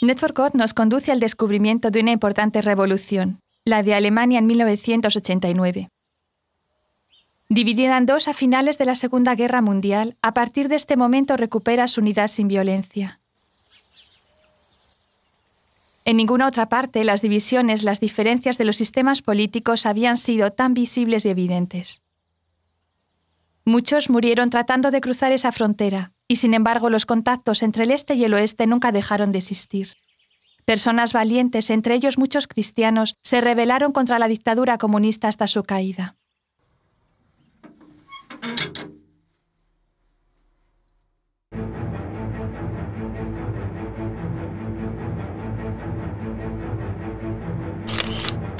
Network nos conduce al descubrimiento de una importante revolución, la de Alemania en 1989. Dividida en dos a finales de la Segunda Guerra Mundial, a partir de este momento recupera su unidad sin violencia. En ninguna otra parte las divisiones, las diferencias de los sistemas políticos habían sido tan visibles y evidentes. Muchos murieron tratando de cruzar esa frontera, y sin embargo, los contactos entre el este y el oeste nunca dejaron de existir. Personas valientes, entre ellos muchos cristianos, se rebelaron contra la dictadura comunista hasta su caída.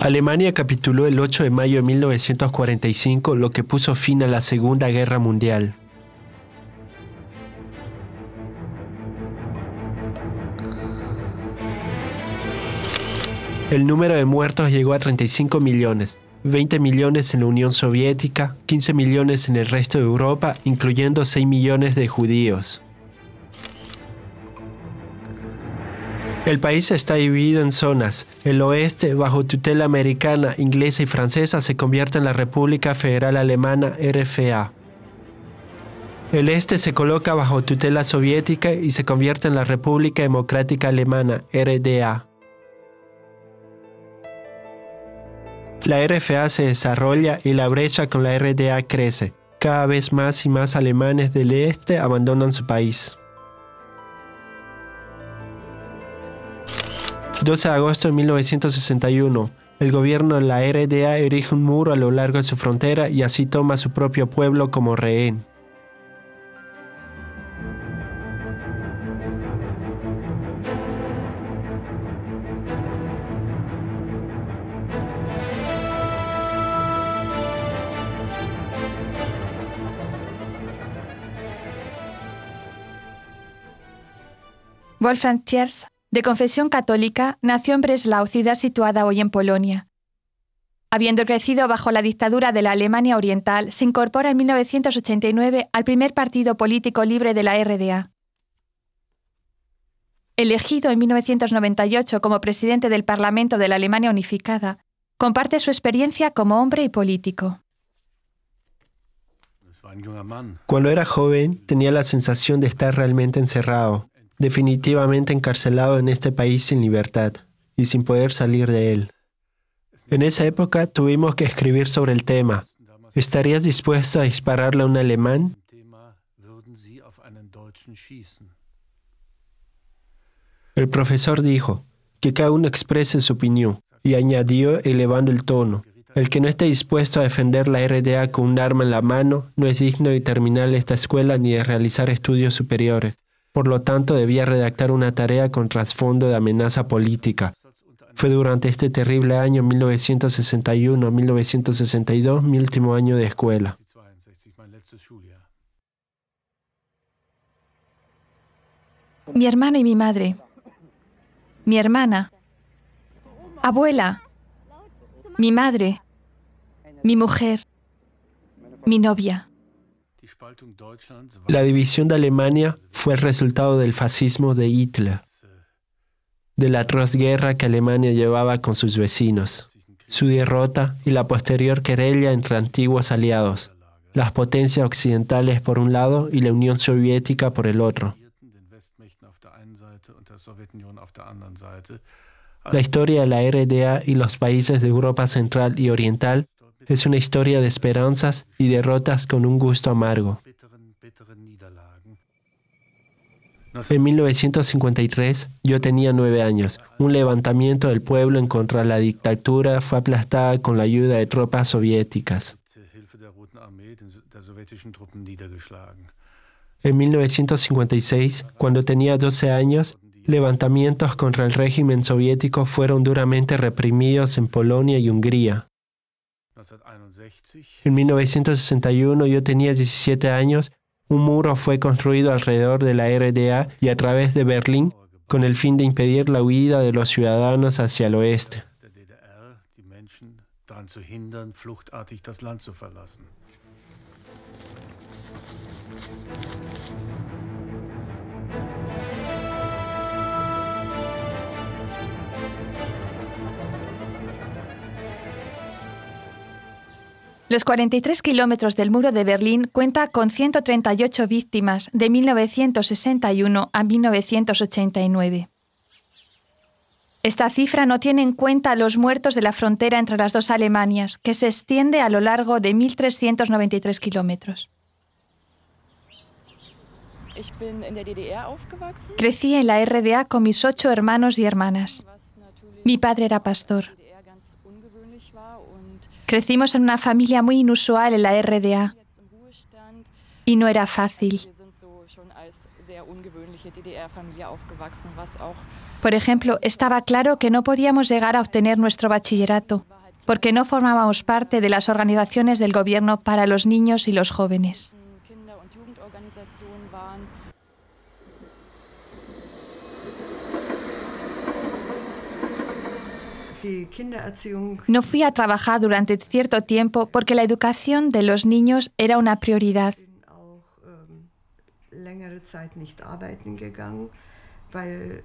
Alemania capituló el 8 de mayo de 1945, lo que puso fin a la Segunda Guerra Mundial. El número de muertos llegó a 35 millones, 20 millones en la Unión Soviética, 15 millones en el resto de Europa, incluyendo 6 millones de judíos. El país está dividido en zonas. El oeste, bajo tutela americana, inglesa y francesa, se convierte en la República Federal Alemana RFA. El este se coloca bajo tutela soviética y se convierte en la República Democrática Alemana RDA. La RFA se desarrolla y la brecha con la RDA crece. Cada vez más y más alemanes del este abandonan su país. 12 de agosto de 1961. El gobierno de la RDA erige un muro a lo largo de su frontera y así toma a su propio pueblo como rehén. Wolfgang Thiers, de confesión católica, nació en Breslau, ciudad situada hoy en Polonia. Habiendo crecido bajo la dictadura de la Alemania Oriental, se incorpora en 1989 al primer partido político libre de la RDA. Elegido en 1998 como presidente del Parlamento de la Alemania Unificada, comparte su experiencia como hombre y político. Cuando era joven tenía la sensación de estar realmente encerrado, definitivamente encarcelado en este país sin libertad y sin poder salir de él. En esa época tuvimos que escribir sobre el tema. ¿Estarías dispuesto a dispararle a un alemán? El profesor dijo que cada uno exprese su opinión y añadió elevando el tono. El que no esté dispuesto a defender la RDA con un arma en la mano no es digno de terminar esta escuela ni de realizar estudios superiores por lo tanto debía redactar una tarea con trasfondo de amenaza política. Fue durante este terrible año 1961-1962 mi último año de escuela. Mi hermana y mi madre. Mi hermana. Abuela. Mi madre. Mi mujer. Mi novia. La división de Alemania fue el resultado del fascismo de Hitler, de la atroz guerra que Alemania llevaba con sus vecinos, su derrota y la posterior querella entre antiguos aliados, las potencias occidentales por un lado y la Unión Soviética por el otro. La historia de la RDA y los países de Europa Central y Oriental es una historia de esperanzas y derrotas con un gusto amargo. En 1953 yo tenía nueve años. Un levantamiento del pueblo en contra de la dictadura fue aplastada con la ayuda de tropas soviéticas. En 1956, cuando tenía 12 años, levantamientos contra el régimen soviético fueron duramente reprimidos en Polonia y Hungría. En 1961 yo tenía 17 años. Un muro fue construido alrededor de la RDA y a través de Berlín con el fin de impedir la huida de los ciudadanos hacia el oeste. Los 43 kilómetros del muro de Berlín cuenta con 138 víctimas de 1961 a 1989. Esta cifra no tiene en cuenta los muertos de la frontera entre las dos Alemanias, que se extiende a lo largo de 1.393 kilómetros. Crecí en la RDA con mis ocho hermanos y hermanas. Mi padre era pastor. Crecimos en una familia muy inusual en la RDA y no era fácil. Por ejemplo, estaba claro que no podíamos llegar a obtener nuestro bachillerato porque no formábamos parte de las organizaciones del gobierno para los niños y los jóvenes. No fui a trabajar durante cierto tiempo porque la educación de los niños era una prioridad.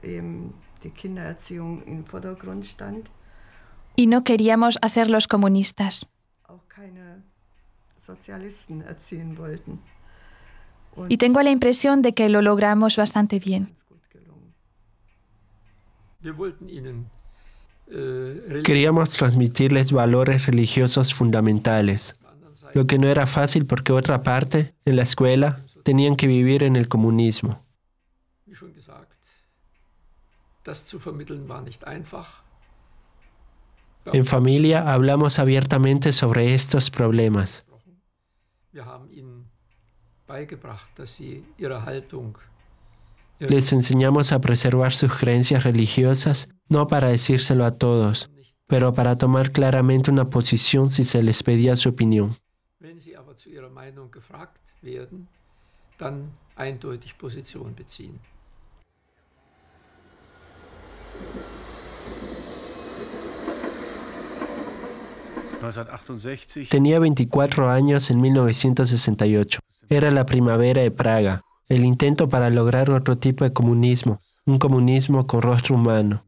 Ähm, y no queríamos hacerlos comunistas. Y tengo la impresión de que lo logramos bastante bien. Eh, Queríamos transmitirles valores religiosos fundamentales, lo que no era fácil porque otra parte, en la escuela, tenían que vivir en el comunismo. En familia hablamos abiertamente sobre estos problemas. Les enseñamos a preservar sus creencias religiosas, no para decírselo a todos, pero para tomar claramente una posición si se les pedía su opinión. Tenía 24 años en 1968. Era la primavera de Praga el intento para lograr otro tipo de comunismo, un comunismo con rostro humano.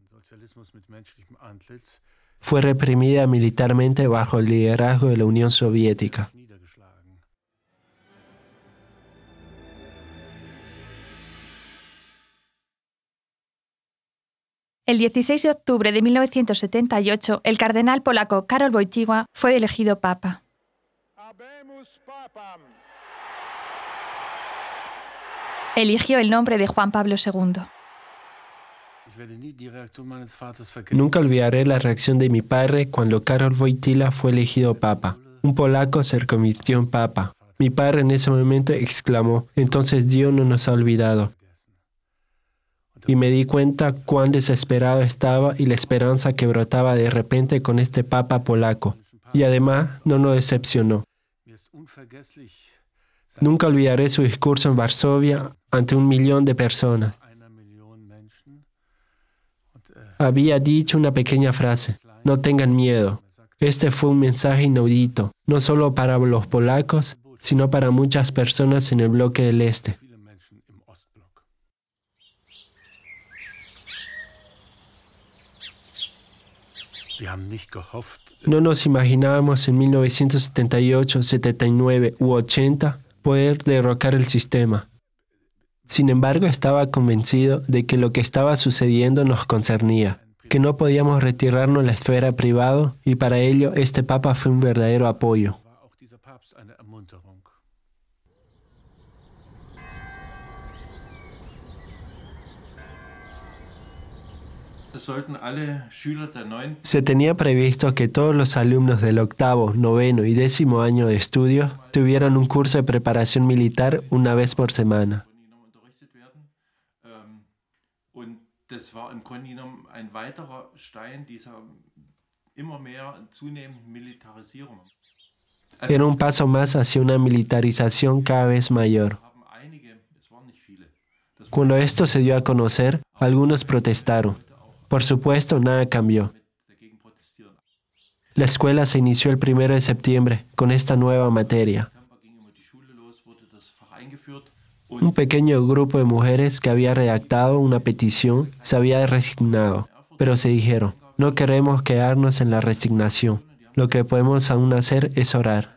Fue reprimida militarmente bajo el liderazgo de la Unión Soviética. El 16 de octubre de 1978, el cardenal polaco Karol Wojtyła fue elegido papa eligió el nombre de Juan Pablo II. Nunca olvidaré la reacción de mi padre cuando Karol Wojtyla fue elegido papa. Un polaco se convirtió en papa. Mi padre en ese momento exclamó, entonces Dios no nos ha olvidado. Y me di cuenta cuán desesperado estaba y la esperanza que brotaba de repente con este papa polaco. Y además no nos decepcionó. Nunca olvidaré su discurso en Varsovia ante un millón de personas. Había dicho una pequeña frase, no tengan miedo. Este fue un mensaje inaudito, no solo para los polacos, sino para muchas personas en el bloque del Este. No nos imaginábamos en 1978, 79 u 80 poder derrocar el sistema. Sin embargo, estaba convencido de que lo que estaba sucediendo nos concernía, que no podíamos retirarnos la esfera privada y para ello este Papa fue un verdadero apoyo. Se tenía previsto que todos los alumnos del octavo, noveno y décimo año de estudio tuvieran un curso de preparación militar una vez por semana. Ähm, Era un paso más hacia una militarización cada vez mayor. Cuando esto se dio a conocer, algunos protestaron. Por supuesto, nada cambió. La escuela se inició el 1 de septiembre con esta nueva materia. Un pequeño grupo de mujeres que había redactado una petición se había resignado, pero se dijeron, no queremos quedarnos en la resignación. Lo que podemos aún hacer es orar.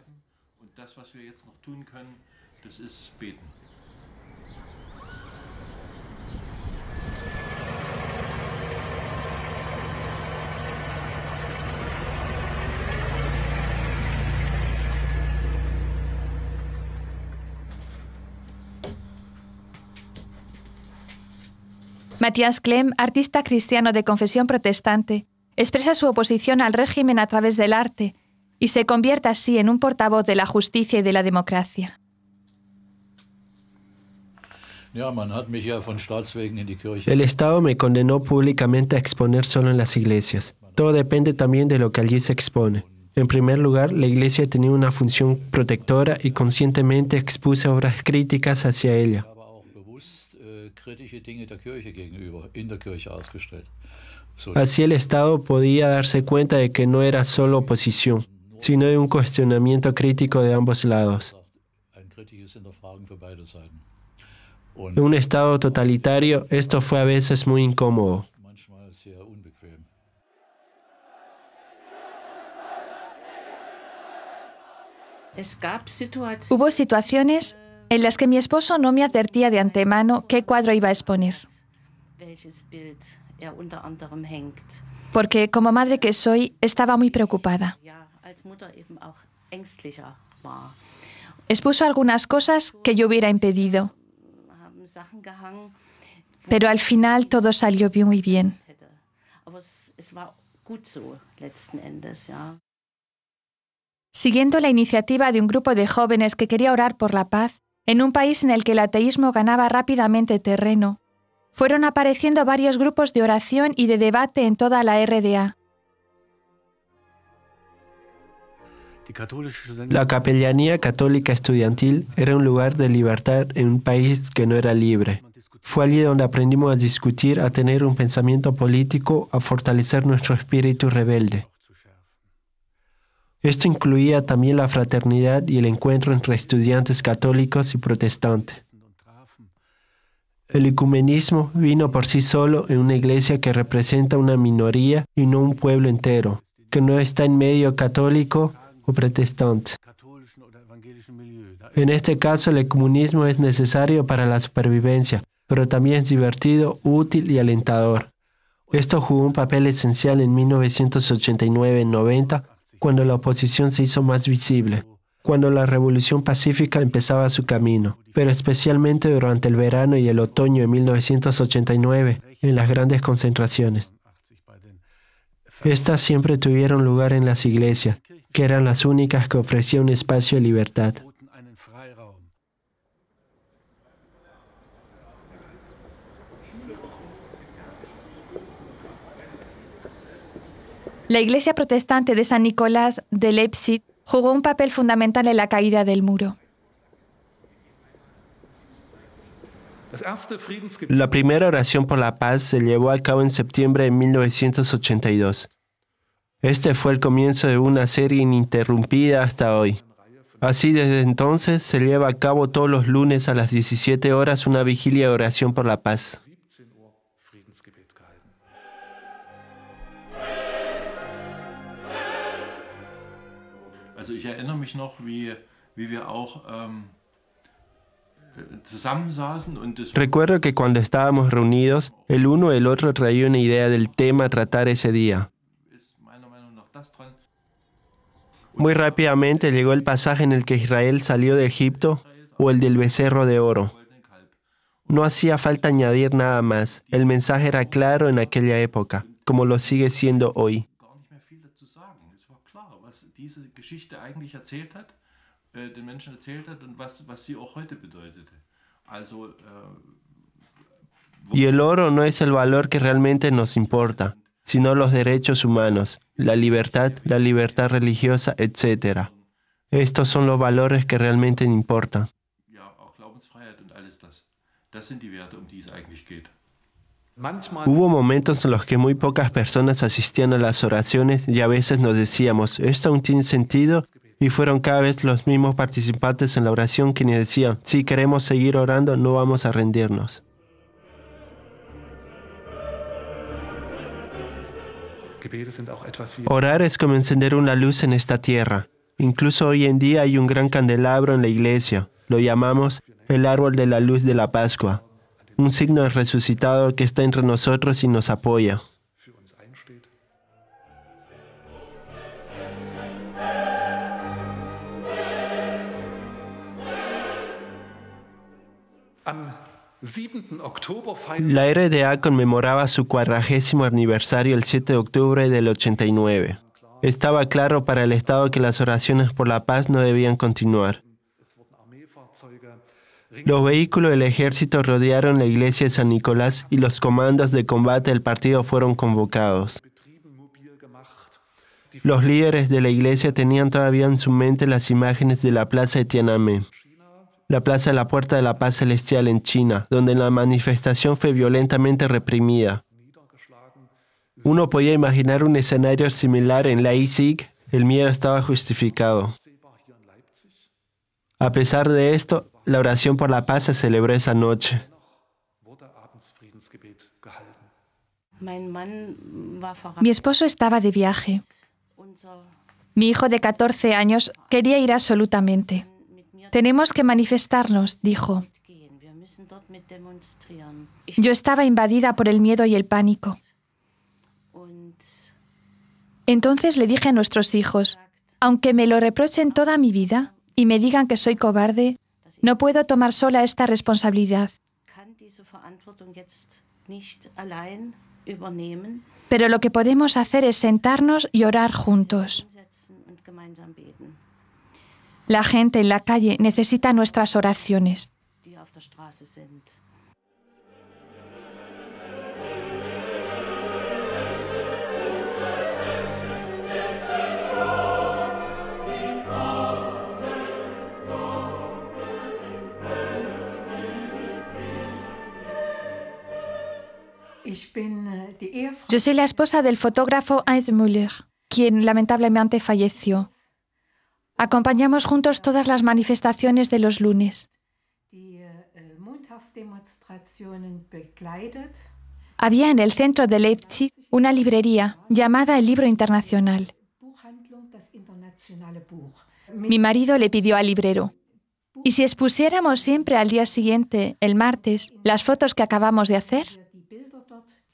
Matthias Klem, artista cristiano de confesión protestante, expresa su oposición al régimen a través del arte y se convierte así en un portavoz de la justicia y de la democracia. El Estado me condenó públicamente a exponer solo en las iglesias. Todo depende también de lo que allí se expone. En primer lugar, la iglesia tenía una función protectora y conscientemente expuse obras críticas hacia ella. Así el Estado podía darse cuenta de que no era solo oposición, sino de un cuestionamiento crítico de ambos lados. En un Estado totalitario, esto fue a veces muy incómodo. Hubo situaciones en las que mi esposo no me advertía de antemano qué cuadro iba a exponer. Er Porque como madre que soy, estaba muy preocupada. Expuso algunas cosas que yo hubiera impedido. Pero al final todo salió muy bien. Siguiendo la iniciativa de un grupo de jóvenes que quería orar por la paz, en un país en el que el ateísmo ganaba rápidamente terreno, fueron apareciendo varios grupos de oración y de debate en toda la RDA. La capellanía católica estudiantil era un lugar de libertad en un país que no era libre. Fue allí donde aprendimos a discutir, a tener un pensamiento político, a fortalecer nuestro espíritu rebelde. Esto incluía también la fraternidad y el encuentro entre estudiantes católicos y protestantes. El ecumenismo vino por sí solo en una iglesia que representa una minoría y no un pueblo entero, que no está en medio católico o protestante. En este caso, el ecumenismo es necesario para la supervivencia, pero también es divertido, útil y alentador. Esto jugó un papel esencial en 1989-90 cuando la oposición se hizo más visible, cuando la revolución pacífica empezaba su camino, pero especialmente durante el verano y el otoño de 1989, en las grandes concentraciones. Estas siempre tuvieron lugar en las iglesias, que eran las únicas que ofrecían un espacio de libertad. La Iglesia protestante de San Nicolás de Leipzig jugó un papel fundamental en la caída del muro. La primera oración por la paz se llevó a cabo en septiembre de 1982. Este fue el comienzo de una serie ininterrumpida hasta hoy. Así desde entonces se lleva a cabo todos los lunes a las 17 horas una vigilia de oración por la paz. Recuerdo que cuando estábamos reunidos, el uno o el otro traía una idea del tema a tratar ese día. Muy rápidamente llegó el pasaje en el que Israel salió de Egipto o el del becerro de oro. No hacía falta añadir nada más, el mensaje era claro en aquella época, como lo sigue siendo hoy. diese Geschichte eigentlich erzählt hat, äh, den Menschen erzählt hat und was, was sie auch heute bedeutete. Also. Äh, y el oro no es el valor que realmente nos importa, sino los derechos humanos, la libertad, la libertad religiosa, etc. Estos son los valores que realmente importan. Ja, auch Glaubensfreiheit und alles das. Das sind die Werte, um die es eigentlich geht. Hubo momentos en los que muy pocas personas asistían a las oraciones y a veces nos decíamos, ¿esto aún tiene sentido? Y fueron cada vez los mismos participantes en la oración quienes decían, si queremos seguir orando, no vamos a rendirnos. Orar es como encender una luz en esta tierra. Incluso hoy en día hay un gran candelabro en la iglesia. Lo llamamos el árbol de la luz de la Pascua un signo resucitado que está entre nosotros y nos apoya. La RDA conmemoraba su cuadragésimo aniversario el 7 de octubre del 89. Estaba claro para el Estado que las oraciones por la paz no debían continuar. Los vehículos del ejército rodearon la iglesia de San Nicolás y los comandos de combate del partido fueron convocados. Los líderes de la iglesia tenían todavía en su mente las imágenes de la plaza de Tiananmen, la plaza de la Puerta de la Paz Celestial en China, donde la manifestación fue violentamente reprimida. Uno podía imaginar un escenario similar en Leipzig, el miedo estaba justificado. A pesar de esto, la oración por la paz se celebró esa noche. Mi esposo estaba de viaje. Mi hijo de 14 años quería ir absolutamente. Tenemos que manifestarnos, dijo. Yo estaba invadida por el miedo y el pánico. Entonces le dije a nuestros hijos, aunque me lo reprochen toda mi vida y me digan que soy cobarde, no puedo tomar sola esta responsabilidad. Pero lo que podemos hacer es sentarnos y orar juntos. La gente en la calle necesita nuestras oraciones. Äh, Yo soy la esposa del fotógrafo Heinz Müller, quien lamentablemente falleció. Acompañamos juntos todas las manifestaciones de los lunes. Äh, Había en el centro de Leipzig una librería llamada El Libro Internacional. Mi marido le pidió al librero, ¿y si expusiéramos siempre al día siguiente, el martes, las fotos que acabamos de hacer?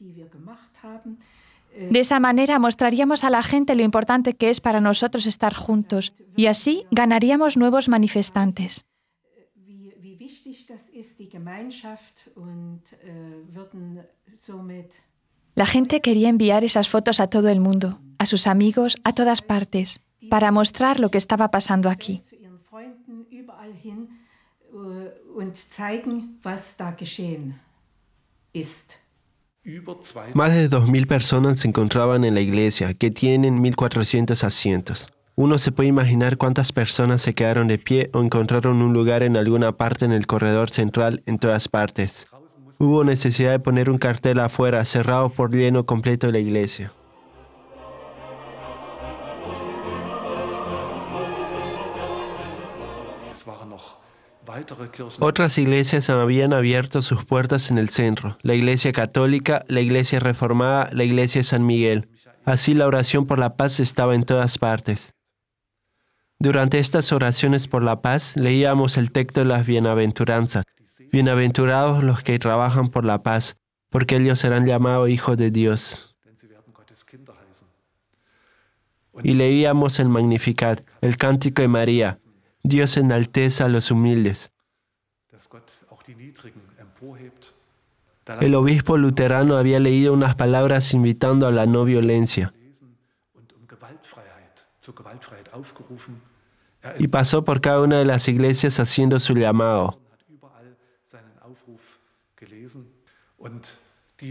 Äh, De esa manera mostraríamos a la gente lo importante que es para nosotros estar juntos y así ganaríamos nuevos manifestantes. Äh, la gente quería enviar esas fotos a todo el mundo, a sus amigos, a todas partes, para mostrar lo que estaba pasando aquí. Más de 2.000 personas se encontraban en la iglesia, que tienen 1.400 asientos. Uno se puede imaginar cuántas personas se quedaron de pie o encontraron un lugar en alguna parte en el corredor central en todas partes. Hubo necesidad de poner un cartel afuera cerrado por lleno completo de la iglesia. Otras iglesias habían abierto sus puertas en el centro, la iglesia católica, la iglesia reformada, la iglesia de San Miguel. Así la oración por la paz estaba en todas partes. Durante estas oraciones por la paz leíamos el texto de las bienaventuranzas. Bienaventurados los que trabajan por la paz, porque ellos serán llamados hijos de Dios. Y leíamos el Magnificat, el cántico de María, Dios enaltece a los humildes. El obispo luterano había leído unas palabras invitando a la no violencia um er y pasó por cada una de las iglesias haciendo su llamado.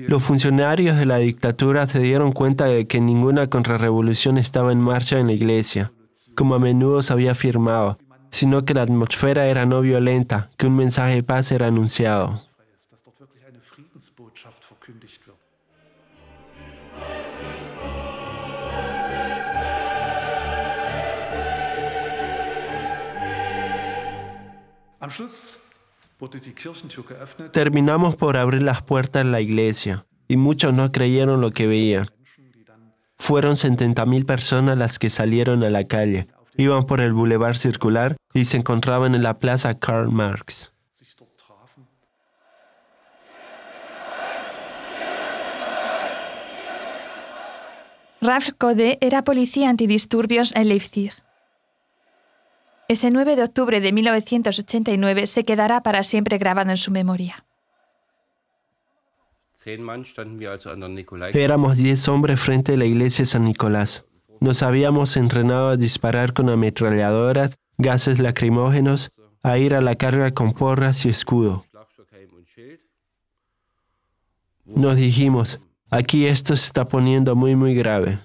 Los funcionarios de la dictadura se dieron cuenta de que ninguna contrarrevolución estaba en marcha en la iglesia, como a menudo se había afirmado, sino que la atmósfera era no violenta, que un mensaje de paz era anunciado. Terminamos por abrir las puertas de la iglesia y muchos no creyeron lo que veían. Fueron 70.000 personas las que salieron a la calle, iban por el bulevar circular y se encontraban en la plaza Karl Marx. Ralf Kode era policía antidisturbios en Leipzig. Ese 9 de octubre de 1989 se quedará para siempre grabado en su memoria. Éramos diez hombres frente a la iglesia de San Nicolás. Nos habíamos entrenado a disparar con ametralladoras gases lacrimógenos, a ir a la carga con porras y escudo. Nos dijimos, aquí esto se está poniendo muy, muy grave.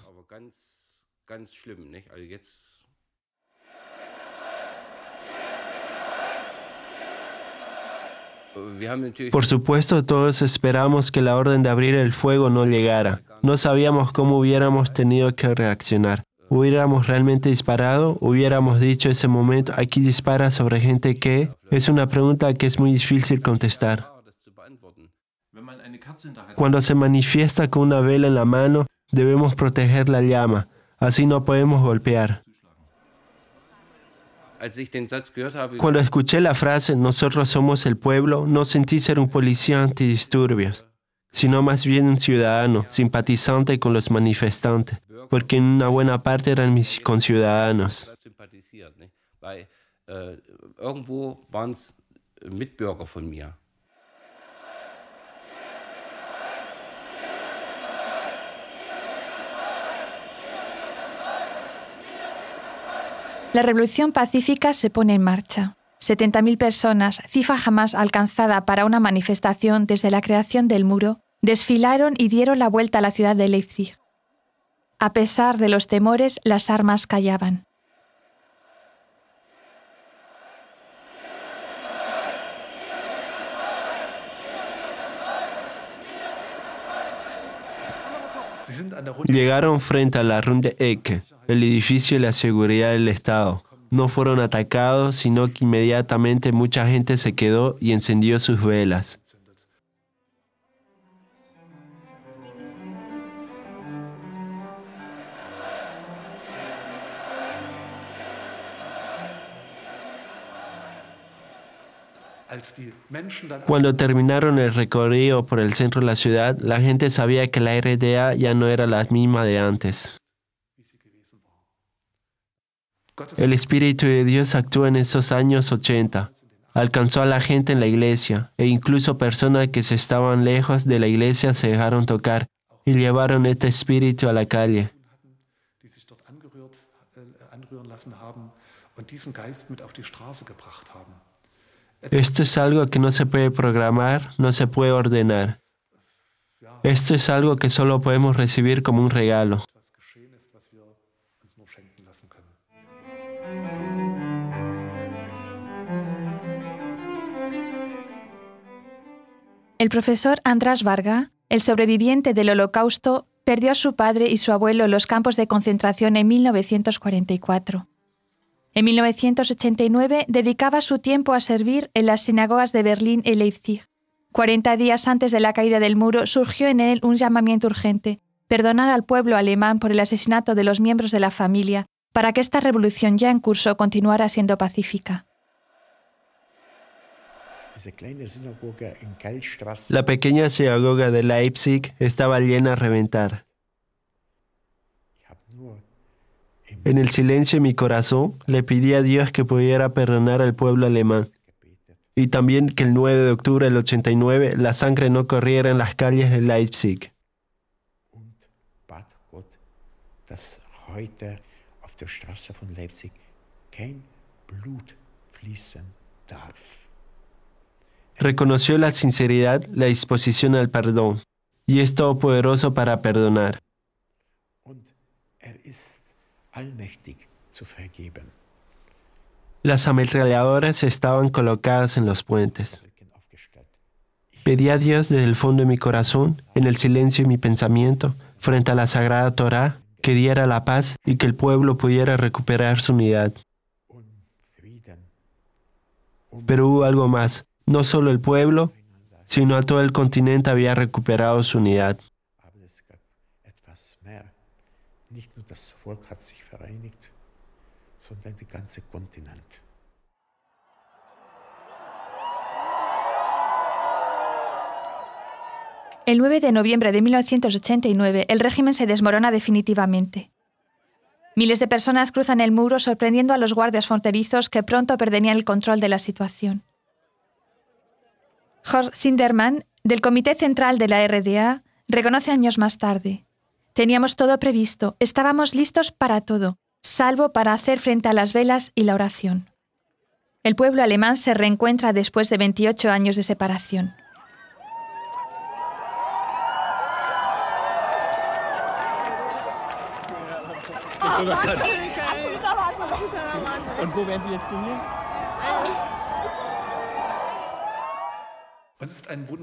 Por supuesto, todos esperamos que la orden de abrir el fuego no llegara. No sabíamos cómo hubiéramos tenido que reaccionar hubiéramos realmente disparado, hubiéramos dicho ese momento, aquí dispara sobre gente que, es una pregunta que es muy difícil contestar. Cuando se manifiesta con una vela en la mano, debemos proteger la llama, así no podemos golpear. Cuando escuché la frase, nosotros somos el pueblo, no sentí ser un policía antidisturbios, sino más bien un ciudadano, simpatizante con los manifestantes porque en una buena parte eran mis conciudadanos. Äh, la revolución pacífica se pone en marcha. 70.000 personas, cifra jamás alcanzada para una manifestación desde la creación del muro, desfilaron y dieron la vuelta a la ciudad de Leipzig. A pesar de los temores, las armas callaban. Llegaron frente a la Runde Ecke, el edificio de la seguridad del Estado. No fueron atacados, sino que inmediatamente mucha gente se quedó y encendió sus velas. Cuando terminaron el recorrido por el centro de la ciudad, la gente sabía que la RDA ya no era la misma de antes. El Espíritu de Dios actuó en esos años 80. Alcanzó a la gente en la iglesia e incluso personas que se estaban lejos de la iglesia se dejaron tocar y llevaron este espíritu a la calle. Esto es algo que no se puede programar, no se puede ordenar. Esto es algo que solo podemos recibir como un regalo. El profesor András Varga, el sobreviviente del Holocausto, perdió a su padre y su abuelo en los campos de concentración en 1944. En 1989 dedicaba su tiempo a servir en las sinagogas de Berlín y Leipzig. 40 días antes de la caída del muro surgió en él un llamamiento urgente, perdonar al pueblo alemán por el asesinato de los miembros de la familia, para que esta revolución ya en curso continuara siendo pacífica. La pequeña sinagoga de Leipzig estaba llena a reventar. En el silencio de mi corazón le pedí a Dios que pudiera perdonar al pueblo alemán y también que el 9 de octubre del 89 la sangre no corriera en las calles de Leipzig. Reconoció la sinceridad, la disposición al perdón, y es todopoderoso para perdonar. Las ametralladoras estaban colocadas en los puentes. Pedí a Dios desde el fondo de mi corazón, en el silencio de mi pensamiento, frente a la sagrada Torá, que diera la paz y que el pueblo pudiera recuperar su unidad. Pero hubo algo más. No solo el pueblo, sino a todo el continente había recuperado su unidad. El 9 de noviembre de 1989, el régimen se desmorona definitivamente. Miles de personas cruzan el muro sorprendiendo a los guardias fronterizos que pronto perderían el control de la situación. Horst Sindermann, del Comité Central de la RDA, reconoce años más tarde. Teníamos todo previsto, estábamos listos para todo, salvo para hacer frente a las velas y la oración. El pueblo alemán se reencuentra después de 28 años de separación.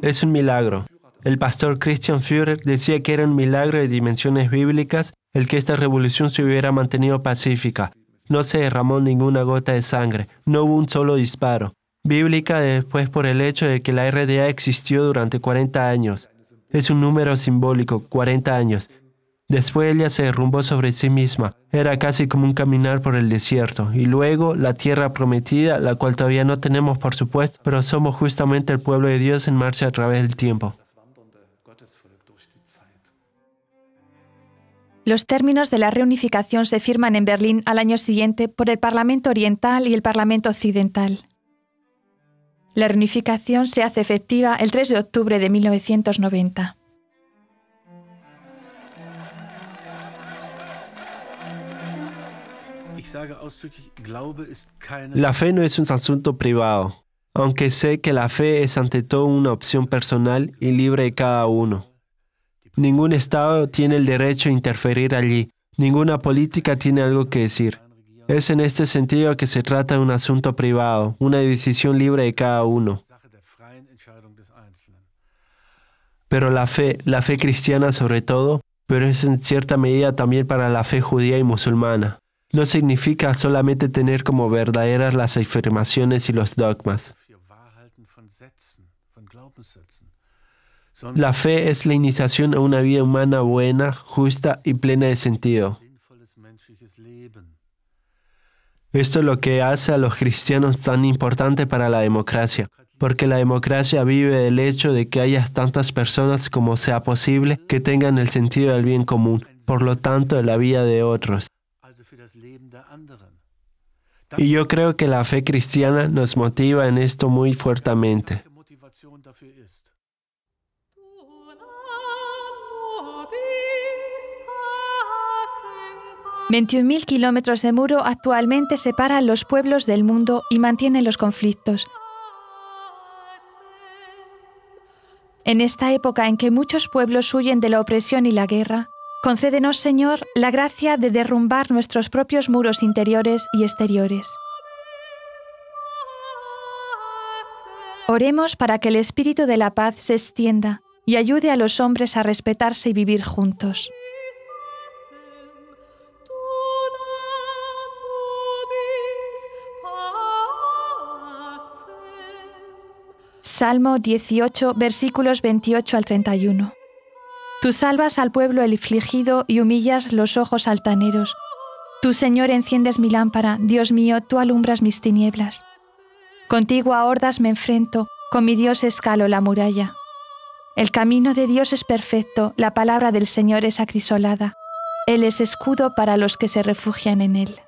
Es un milagro. El pastor Christian Führer decía que era un milagro de dimensiones bíblicas el que esta revolución se hubiera mantenido pacífica. No se derramó ninguna gota de sangre, no hubo un solo disparo. Bíblica después por el hecho de que la RDA existió durante 40 años. Es un número simbólico, 40 años. Después ella se derrumbó sobre sí misma. Era casi como un caminar por el desierto. Y luego la tierra prometida, la cual todavía no tenemos por supuesto, pero somos justamente el pueblo de Dios en marcha a través del tiempo. Los términos de la reunificación se firman en Berlín al año siguiente por el Parlamento Oriental y el Parlamento Occidental. La reunificación se hace efectiva el 3 de octubre de 1990. La fe no es un asunto privado, aunque sé que la fe es ante todo una opción personal y libre de cada uno. Ningún Estado tiene el derecho a interferir allí. Ninguna política tiene algo que decir. Es en este sentido que se trata de un asunto privado, una decisión libre de cada uno. Pero la fe, la fe cristiana sobre todo, pero es en cierta medida también para la fe judía y musulmana. No significa solamente tener como verdaderas las afirmaciones y los dogmas. La fe es la iniciación a una vida humana buena, justa y plena de sentido. Esto es lo que hace a los cristianos tan importante para la democracia, porque la democracia vive del hecho de que haya tantas personas como sea posible que tengan el sentido del bien común, por lo tanto de la vida de otros. Y yo creo que la fe cristiana nos motiva en esto muy fuertemente. 21.000 kilómetros de muro actualmente separan los pueblos del mundo y mantienen los conflictos. En esta época en que muchos pueblos huyen de la opresión y la guerra, concédenos, Señor, la gracia de derrumbar nuestros propios muros interiores y exteriores. Oremos para que el espíritu de la paz se extienda y ayude a los hombres a respetarse y vivir juntos. Salmo 18, versículos 28 al 31. Tú salvas al pueblo el afligido y humillas los ojos altaneros. Tú, Señor, enciendes mi lámpara, Dios mío, tú alumbras mis tinieblas. Contigo a hordas me enfrento, con mi Dios escalo la muralla. El camino de Dios es perfecto, la palabra del Señor es acrisolada. Él es escudo para los que se refugian en Él.